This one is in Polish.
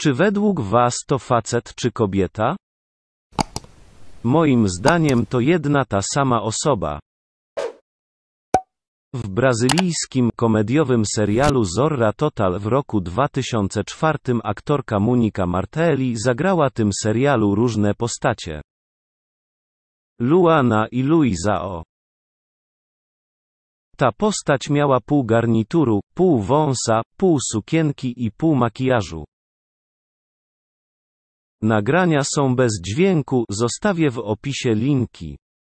Czy według was to facet czy kobieta? Moim zdaniem to jedna ta sama osoba. W brazylijskim komediowym serialu Zorra Total w roku 2004 aktorka Monika Martelli zagrała tym serialu różne postacie. Luana i O. Ta postać miała pół garnituru, pół wąsa, pół sukienki i pół makijażu. Nagrania są bez dźwięku, zostawię w opisie linki.